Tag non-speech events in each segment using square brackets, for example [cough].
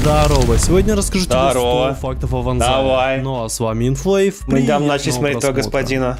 Здорово. Сегодня расскажу Здорово. тебе 100 фактов о Ванзае. Давай. Ну а с вами Инфлейв. Мы недавно начали смотреть того господина.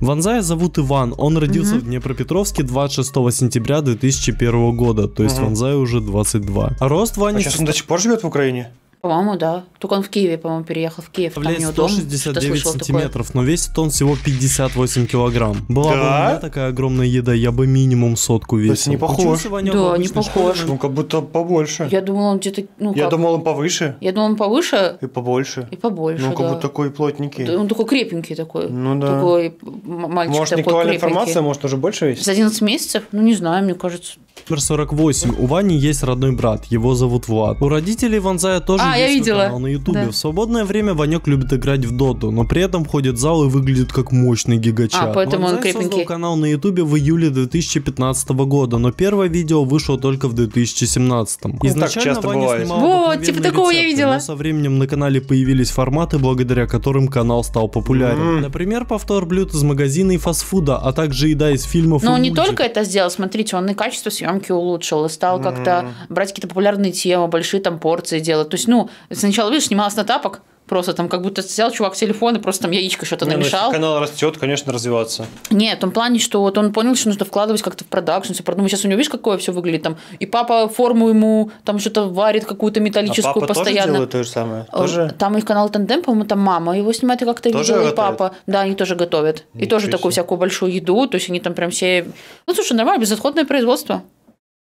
Ванзая зовут Иван, он родился угу. в Днепропетровске 26 сентября 2001 года, то есть угу. Ванзая уже 22. А рост Ванечки... А сейчас он до сих пор живет в Украине? По-моему, да. Только он в Киеве, по-моему, переехал в Киев. Там 169 сантиметров, такое. но весит он всего 58 килограмм. Была да? бы у меня такая огромная еда, я бы минимум сотку весил. То есть не похож. Ваня да, не похож. Ну, как будто побольше. Я думал, он где-то... Ну, я как... думал, он повыше. Я думал, он повыше. И побольше. И побольше, Ну, как да. будто такой плотненький. Он такой крепенький такой. Ну, да. Такой мальчик Может, такой актуальная информация, может, уже больше весит? За 11 месяцев? Ну, не знаю, мне кажется. Номер 48. У Вани есть родной брат, его зовут Влад. У родителей Ванзая тоже да, я видела. на Ютубе. Да. В свободное время Ванек любит играть в доту, но при этом ходит в зал и выглядит как мощный гигачат. А, поэтому Ванзай ну, он крепенький. создал канал на Ютубе в июле 2015 года, но первое видео вышло только в 2017. Изначально ну, так Ваня бывает. снимал Вот, типа такого рецепты, я видела. Но со временем на канале появились форматы, благодаря которым канал стал популярен. Mm. Например, повтор блюд из магазина и фастфуда, а также еда из фильмов Но он мультик. не только это сделал, смотрите, он и качество съемки улучшил, и стал mm. как-то брать какие-то популярные темы, большие там порции делать. То есть, ну, сначала, видишь, снималась на тапок, Просто там как будто взял чувак телефон и просто там яичко что-то не, намешал. Ну, канал растет, конечно, развиваться. Нет, в том плане, что вот он понял, что нужно вкладывать как-то в продакшн, все продумать. Сейчас у него, видишь, какое все выглядит там. И папа форму ему там что-то варит, какую-то металлическую а папа постоянно. Тоже делает то же самое? Э, тоже? Там их канал Тандем, по-моему, там мама его снимает, и как-то тоже видела, и папа. Да, они тоже готовят. Ничего и тоже себе. такую всякую большую еду, то есть они там прям все... Ну, слушай, нормально, безотходное производство.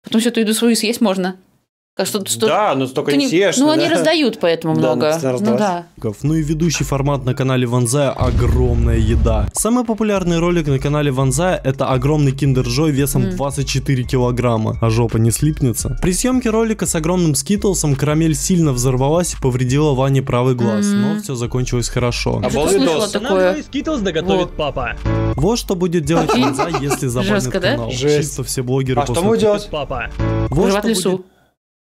Потом всю эту еду свою съесть можно. Так что, что да, но ну, только не съешь. Ну, да? они раздают поэтому да, много. Ну, да. ну и ведущий формат на канале Ванзая «Огромная еда». Самый популярный ролик на канале Ванзая – это огромный киндер Джой весом mm. 24 килограмма, а жопа не слипнется. При съемке ролика с огромным скитлсом карамель сильно взорвалась и повредила Ване правый глаз, mm. но все закончилось хорошо. А слышала такое? скитлс доготовит вот. папа. Вот что будет делать Ванзай, если забанят канал. Чисто все блогеры А что будет делать? Папа. Вот что будет...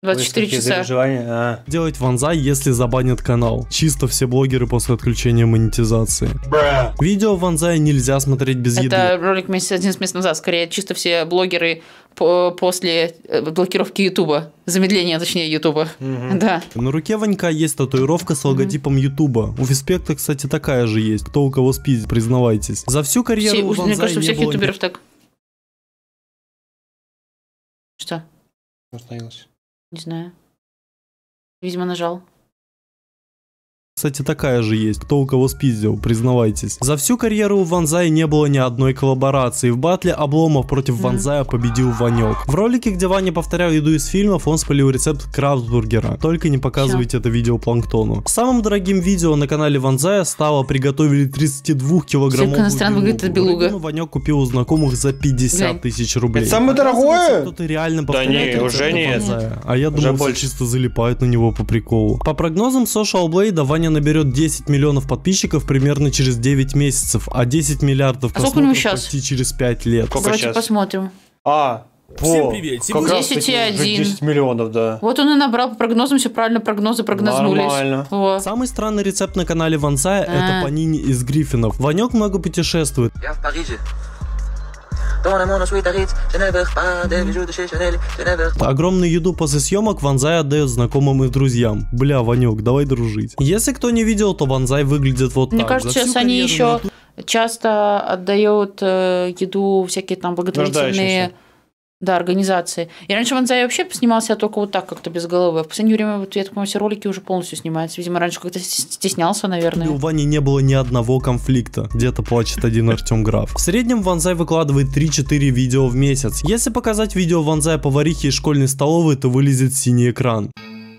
24 часа. А. Делать ванзай, если забанят канал. Чисто все блогеры после отключения монетизации. Бра. Видео ванзай нельзя смотреть без Это еды. Это ролик месяц, один месяц назад. Скорее, чисто все блогеры после э, блокировки Ютуба. Замедление, точнее, Ютуба. Угу. Да. На руке Ванька есть татуировка с логотипом Ютуба. Угу. У Фиспекта, кстати, такая же есть. Кто у кого спит, признавайтесь. За всю карьеру все, у Ванзай Мне кажется, у всех было... ютуберов так. Что? Остановилось. Не знаю. Видимо, нажал. Кстати, такая же есть. Кто у кого спиздил, признавайтесь. За всю карьеру у Ванзая не было ни одной коллаборации. В батле Обломов против Ванзая победил Ванек. В ролике, где Ваня повторял еду из фильмов, он спалил рецепт крафтбургера. Только не показывайте это видео планктону. Самым дорогим видео на канале Ванзая стало «Приготовили 32 килограммовую иностран выглядит белуга. Ну, Ванек купил у знакомых за 50 тысяч рублей. Это самое дорогое? Кто-то реально Да не, уже нет. Ванзая. А я думаю, думал, чисто залипают на него по приколу. По прогнозам Social Blade, Ваня наберет 10 миллионов подписчиков примерно через 9 месяцев, а 10 миллиардов а сколько просмотров сейчас? почти через 5 лет. Сколько Давайте сейчас? посмотрим. А, по, Всем привет. 10 и 1. 10 миллионов, да. Вот он и набрал по прогнозам, все правильно прогнозы прогнознулись. Нормально. Вот. Самый странный рецепт на канале Вансая а. это панини из гриффинов. Ванек много путешествует. Я в Париже. Огромную еду после съемок Ванзай отдает знакомым и друзьям. Бля, Ванек, давай дружить. Если кто не видел, то Ванзай выглядит вот Мне так. Мне кажется, сейчас они еще часто отдают э, еду всякие там благотворительные да, организации. И раньше Ванзай вообще снимался только вот так, как-то без головы. А в последнее время, вот, я так понимаю, все ролики уже полностью снимаются. Видимо, раньше как-то стеснялся, наверное. И у Вани не было ни одного конфликта. Где-то плачет один Артем Граф. В среднем Ванзай выкладывает 3-4 видео в месяц. Если показать видео Ванзая поварихи и школьной столовой, то вылезет синий экран.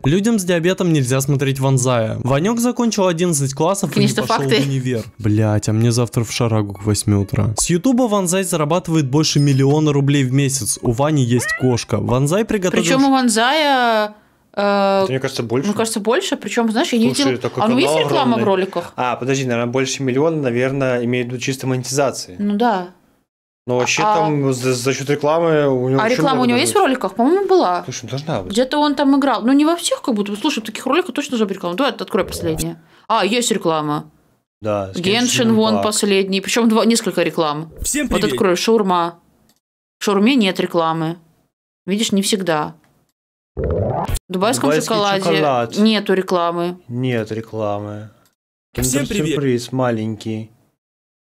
Людям с диабетом нельзя смотреть Ванзая. Ванек закончил 11 классов и не пошел факты. в универ. Блять, а мне завтра в шарагу к 8 утра. С ютуба Ванзай зарабатывает больше миллиона рублей в месяц. У Вани есть кошка. Ванзай приготовил... Причем у Ванзая... Это, мне кажется, больше. Мне кажется, больше. Причем, знаешь, я не видел... А ну есть реклама огромный. в роликах? А, подожди, наверное, больше миллиона, наверное, имеют в виду чисто монетизации. Ну да. Но ну, вообще а, там за, за счет рекламы у него. А реклама у него есть в роликах? По-моему, была. Слушай, должна быть. Где-то он там играл. Ну, не во всех, как будто. Слушай, в таких роликах точно забыть рекламу. Давай открой последнее. А, есть реклама. Да. Геншин вон последний. Причем два, несколько реклам. Всем привет. Вот открой шаурма. В шаурме нет рекламы. Видишь, не всегда. В дубайском Дубайский шоколаде шоколад. нету рекламы. Нет рекламы. Всем привет. Сюрприз маленький.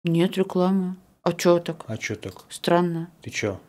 Нет рекламы. А чё так? А чё так? Странно. Ты чё?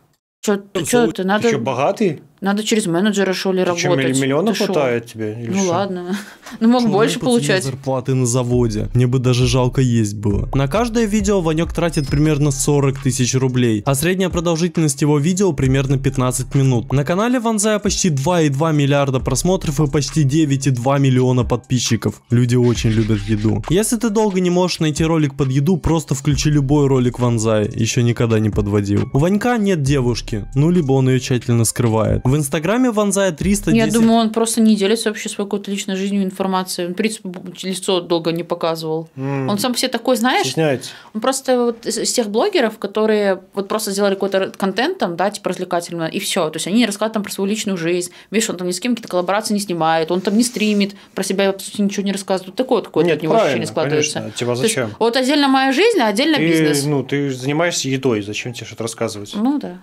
Ти чо? Ты чё? Ты ти, надо... ти що, багатий? Надо через менеджера, что ли, работать. Чем, миллиона Ты хватает шо? тебе? Или ну шо? ладно. [laughs] Ну мог Человек больше получать. зарплаты на заводе. Мне бы даже жалко есть было. На каждое видео Ванек тратит примерно 40 тысяч рублей, а средняя продолжительность его видео примерно 15 минут. На канале Ванзая почти 2,2 миллиарда просмотров и почти 9,2 миллиона подписчиков. Люди очень любят еду. Если ты долго не можешь найти ролик под еду, просто включи любой ролик Ванзая, еще никогда не подводил. У Ванька нет девушки, ну либо он ее тщательно скрывает. В Инстаграме вонзает 310... Я думаю, он просто не делится вообще своей какой-то личной жизнью информацией. Он, в принципе, лицо долго не показывал. Mm. Он сам все такой, знаешь... Стесняется. Он просто вот из тех блогеров, которые вот просто сделали какой-то контент там, да, типа развлекательного, и все. То есть они не рассказывают там про свою личную жизнь. Видишь, он там ни с кем какие-то коллаборации не снимает, он там не стримит, про себя, по ничего не рассказывает. Такое такое Нет, от него ощущение складывается. Конечно. Типа зачем? Есть, вот отдельно моя жизнь, а отдельно ты, бизнес. Ну, ты занимаешься едой, зачем тебе что-то рассказывать? Ну да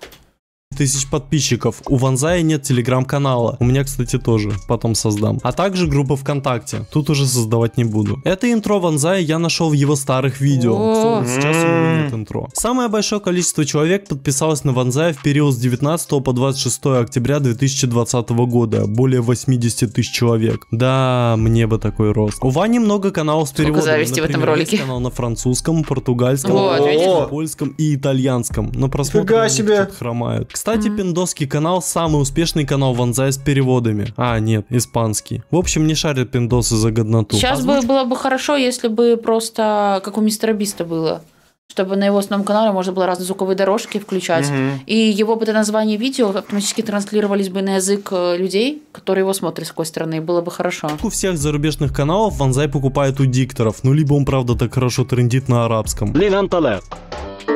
тысяч подписчиков. У Ванзая нет телеграм-канала. У меня, кстати, тоже. Потом создам. А также группа ВКонтакте. Тут уже создавать не буду. Это интро Ванзая я нашел в его старых видео. К сейчас у него нет интро. Самое большое количество человек подписалось на Ванзая в период с 19 по 26 октября 2020 года. Более 80 тысяч человек. Да, мне бы такой рост. У Вани много каналов с переводом. Сколько зависти Например, в этом ролике. канал на французском, португальском, вот, польском и итальянском. Но просмотры себе. хромают. Кстати, кстати, mm-hmm. пиндосский канал самый успешный канал ванзай с переводами. А, нет, испанский. В общем, не шарят пиндосы за годноту. Сейчас бы было бы хорошо, если бы просто как у мистера Биста было чтобы на его основном канале можно было разные звуковые дорожки включать. Mm-hmm. И его бы название видео автоматически транслировались бы на язык э, людей, которые его смотрят с какой стороны, и было бы хорошо. У всех зарубежных каналов Ванзай покупает у дикторов, ну либо он правда так хорошо трендит на арабском. Блин, Антале,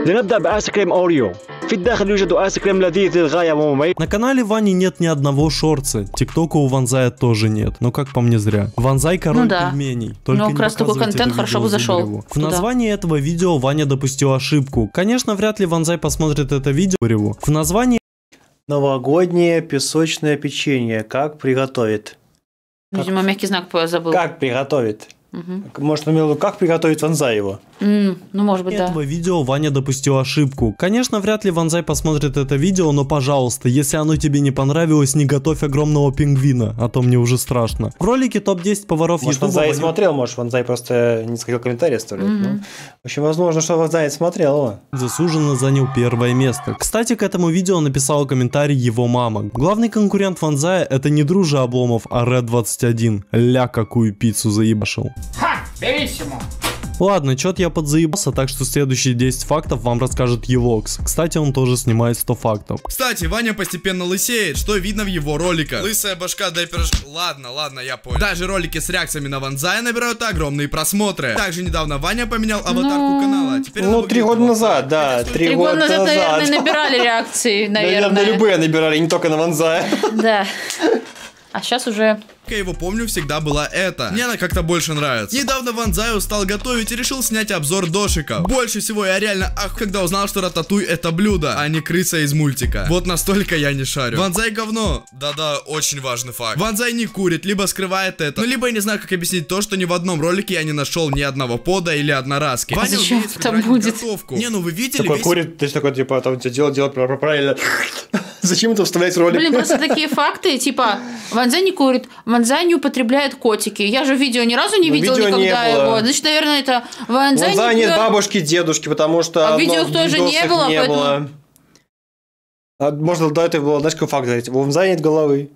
не надо في الداخل يوجد آيسكريم لذيذ للغاية ومميز На канале Вани нет ни одного шорца. ТикТока у Ванзая тоже нет. Но как по мне зря. Ванзай король ну, да. пельменей. Только ну, как раз такой контент хорошо бы зашел. В названии этого видео Ваня допустил ошибку. Конечно, вряд ли Ванзай посмотрит это видео. В названии Новогоднее песочное печенье. Как приготовить? Видимо, мягкий знак забыл. Как приготовить? Угу. Может, он имел в виду, как приготовить вонзай его? Mm, ну, может быть, этого да. видео Ваня допустил ошибку. Конечно, вряд ли Ванзай посмотрит это видео, но, пожалуйста, если оно тебе не понравилось, не готовь огромного пингвина, а то мне уже страшно. В ролике топ-10 поваров Может, YouTube... Ванзай Ваня... смотрел, может, Ванзай просто не захотел комментарий оставлять. Mm -hmm. ну, в общем, возможно, что Ванзай смотрел его. Заслуженно занял первое место. Кстати, к этому видео написала комментарий его мама. Главный конкурент Ванзая это не Дружа Обломов, а Red21. Ля, какую пиццу заебашил. Белиссимо. Ладно, чё-то я подзаебался, так что следующие 10 фактов вам расскажет Елокс. Кстати, он тоже снимает 100 фактов. Кстати, Ваня постепенно лысеет, что видно в его роликах. Лысая башка, дай пирож... Ладно, ладно, я понял. Даже ролики с реакциями на Ванзая набирают огромные просмотры. Также недавно Ваня поменял ну, аватарку Но... канала. А теперь ну, три года назад, да. Три года назад, Три года назад, наверное, набирали реакции, [laughs] наверное. Наверное, на любые набирали, не только на Ванзая. Да. [laughs] А сейчас уже... Я его помню, всегда была эта. Мне она как-то больше нравится. Недавно Ван Заю стал готовить и решил снять обзор Дошика. Больше всего я реально ах, когда узнал, что рататуй это блюдо, а не крыса из мультика. Вот настолько я не шарю. Ванзай говно. Да-да, очень важный факт. Ванзай не курит, либо скрывает это. Ну, либо я не знаю, как объяснить то, что ни в одном ролике я не нашел ни одного пода или одноразки. Ваня Зачем это будет? Готовку. Не, ну вы видели? Такой весь... курит, ты такой, типа, там тебе делать, делать правильно. [laughs] Зачем это вставлять ролик? Блин, просто [laughs] такие факты, типа, Ванза не курит, Ванза не употребляет котики. Я же видео ни разу не Но ну, видел никогда не его. Значит, наверное, это Ванза не пьет... бабушки, дедушки, потому что... А видео тоже не было, не поэтому... Было. А, можно до этого было, знаешь, какой факт дать. У Ванза нет головы.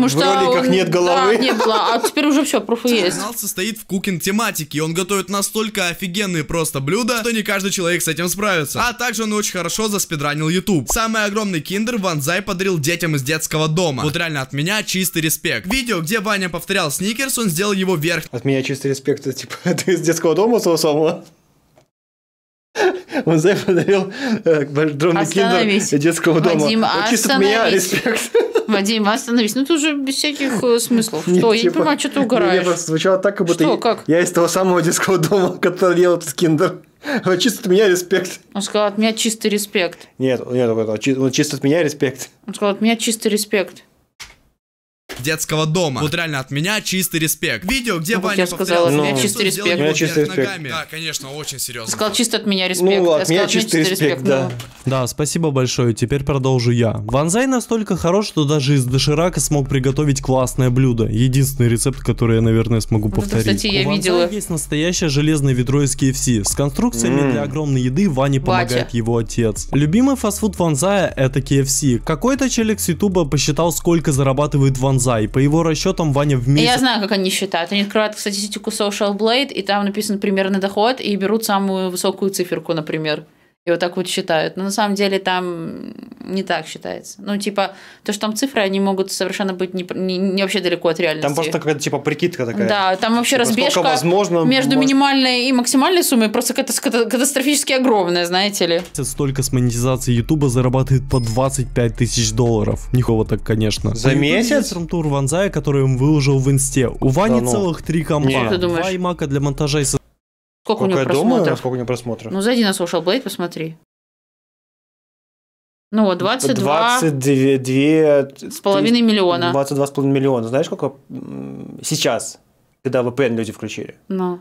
Потому в что роликах он... нет головы. Да, не было, а теперь уже все, Профу есть. Канал состоит в кукин тематике, он готовит настолько офигенные просто блюда, что не каждый человек с этим справится. А также он очень хорошо заспидранил YouTube. Самый огромный киндер Ванзай подарил детям из детского дома. Вот реально от меня чистый респект. Видео, где Ваня повторял сникерс, он сделал его вверх. От меня чистый респект, это типа [laughs] ты из детского дома самого? Он за это подарил э, дронный киндер детского дома. Вадим, чисто меня респект. Вадим, остановись. Ну, ты уже без всяких э, смыслов. что? я не типа, понимаю, что ты угораешь. Ну, я просто звучало так, как будто я, из того самого детского дома, [laughs] который ел этот киндер. Вот чисто от меня респект. Он сказал, от меня чистый респект. Нет, нет, он чисто от меня респект. Он сказал, от меня чистый респект детского дома. Вот реально от меня чистый респект. Видео, где ну, Ваня сказала, повторял, ну, чистый респект. Меня чистый респект. Ногами. Да, конечно, очень серьезно. сказал чисто от меня ну, респект. Ну, от меня чистый респект, да. Ну. Да, спасибо большое, теперь продолжу я. Ванзай настолько хорош, что даже из доширака смог приготовить классное блюдо. Единственный рецепт, который я, наверное, смогу вот ну, повторить. Это, кстати, я У видела. есть настоящее железное ведро из KFC. С конструкциями mm. для огромной еды Ване помогает Батя. его отец. Любимый фастфуд Ванзая это KFC. Какой-то челик с ютуба посчитал, сколько зарабатывает Ванзай Ганза, и по его расчетам Ваня в месяц... Я знаю, как они считают. Они открывают статистику Social Blade, и там написан примерный доход, и берут самую высокую циферку, например. И вот так вот считают. Но на самом деле там не так считается. Ну, типа, то, что там цифры, они могут совершенно быть не, не, не вообще далеко от реальности. Там просто какая-то, типа, прикидка такая. Да, там вообще типа, разбежка возможно, между может... минимальной и максимальной суммой просто ката катастрофически огромная, знаете ли. Столько с монетизации Ютуба зарабатывает по 25 тысяч долларов. никого так, конечно. За а месяц? тур Ванзая, который он выложил в инсте. У Вани да, ну. целых три компа. Нет. Два мака для монтажа и Сколько, сколько у него просмотров? Думаю, сколько у него просмотров? Ну, зайди на Social Blade, посмотри. Ну, 22... 22... С половиной миллиона. 22 с половиной миллиона. Знаешь, сколько сейчас, когда VPN люди включили? Ну.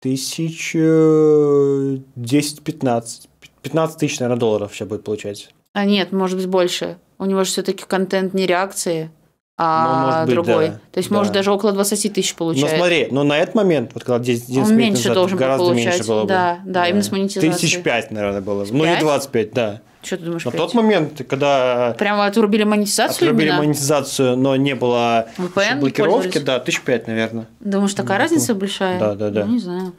Тысяч... 10, 15. 15 тысяч, наверное, долларов сейчас будет получать. А нет, может быть, больше. У него же все-таки контент не реакции, а ну, быть, другой. Да, То есть, да. может, даже около 20 тысяч получать. Ну, смотри, но на этот момент, вот когда 10 Он меньше назад, должен гораздо был получать. меньше было да, бы. Да, да, именно с монетизацией. Тысяч пять, наверное, было. 5? Ну, не 25, да. Что ты думаешь? На тот момент, когда... Прямо отрубили монетизацию Отрубили именно? монетизацию, но не было VPN блокировки, да, тысяч пять, наверное. Думаешь, такая ну, разница ну, большая? Да, да, да. Ну, не знаю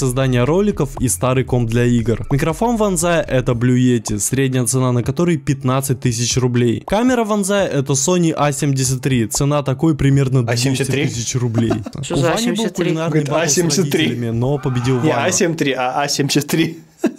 создания роликов и старый комп для игр. Микрофон Ванзая это Blue Yeti, средняя цена на который 15 тысяч рублей. Камера Ванзая это Sony A73, цена такой примерно 200 а тысяч рублей. Что за A73? А73? А но победил Ваня. Не A73, а A73.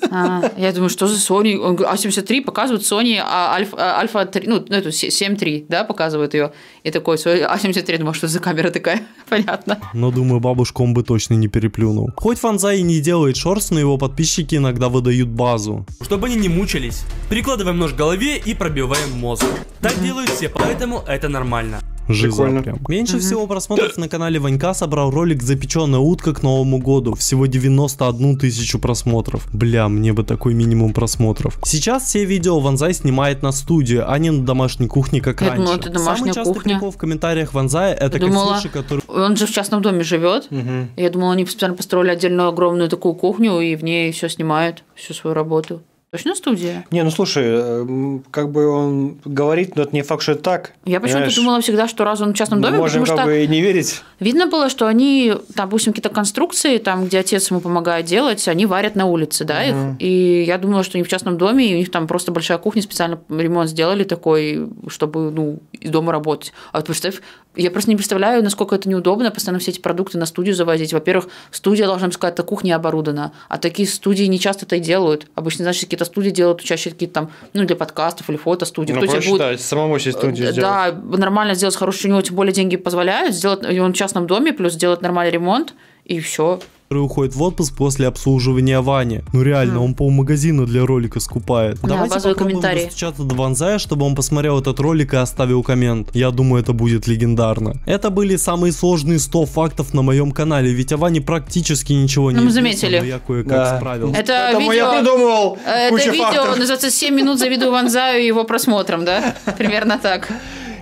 А, я думаю, что за Sony? Он говорит, А73 показывают Sony а, а Альфа, 3, ну, ну, эту 7.3, да, показывают ее. И такой, А73, думаю, что за камера такая? [laughs] Понятно. Но, ну, думаю, бабушку он бы точно не переплюнул. Хоть Фанзай не делает шорс, но его подписчики иногда выдают базу. Чтобы они не мучились, прикладываем нож к голове и пробиваем мозг. Так делают все, поэтому это нормально. Жиза прям. Меньше угу. всего просмотров на канале Ванька собрал ролик «Запеченная утка к Новому году». Всего 91 тысячу просмотров. Бля, мне бы такой минимум просмотров. Сейчас все видео Ванзай снимает на студию, а не на домашней кухне, как Я ну, раньше. Думала, это домашняя Самый частый прикол в комментариях Ванзая это думала, коктюши, который... Он же в частном доме живет. Угу. Я думала, они специально построили отдельную огромную такую кухню, и в ней все снимают, всю свою работу. Точно студия? Не, ну слушай, э, как бы он говорит, но это не факт, что это так. Я почему-то думала всегда, что раз он в частном доме, можем потому как что бы и не верить. Видно было, что они, допустим, какие-то конструкции, там, где отец ему помогает делать, они варят на улице, да, угу. их. И я думала, что они в частном доме, и у них там просто большая кухня, специально ремонт сделали такой, чтобы, ну, из дома работать. А вот представь, я просто не представляю, насколько это неудобно постоянно все эти продукты на студию завозить. Во-первых, студия, должна сказать, это кухня оборудована, а такие студии не часто это и делают. Обычно, значит, какие-то студии делают, чаще какие-то там, ну, для подкастов или фотостудии. Ну, проще, будет, да, самому себе студию да, э, сделать. Да, нормально сделать хороший у него тем более деньги позволяют, сделать, и он в частном доме, плюс сделать нормальный ремонт, и все который уходит в отпуск после обслуживания Вани. Ну реально, mm. он по магазину для ролика скупает. Да, Давайте попробуем комментарии. достучаться до Ванзая, чтобы он посмотрел этот ролик и оставил коммент. Я думаю, это будет легендарно. Это были самые сложные 100 фактов на моем канале, ведь о Ване практически ничего ну, не ну, мы заметили. я кое-как да. справился. Это Поэтому видео... я придумывал Это кучу видео фактов. называется «7 минут за завидую Ванзаю и его просмотром», да? [laughs] Примерно так.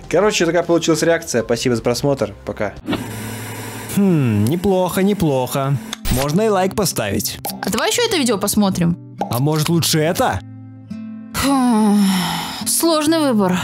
Короче, такая получилась реакция. Спасибо за просмотр. Пока. Хм, неплохо, неплохо можно и лайк поставить. А давай еще это видео посмотрим. А может лучше это? Фу, сложный выбор.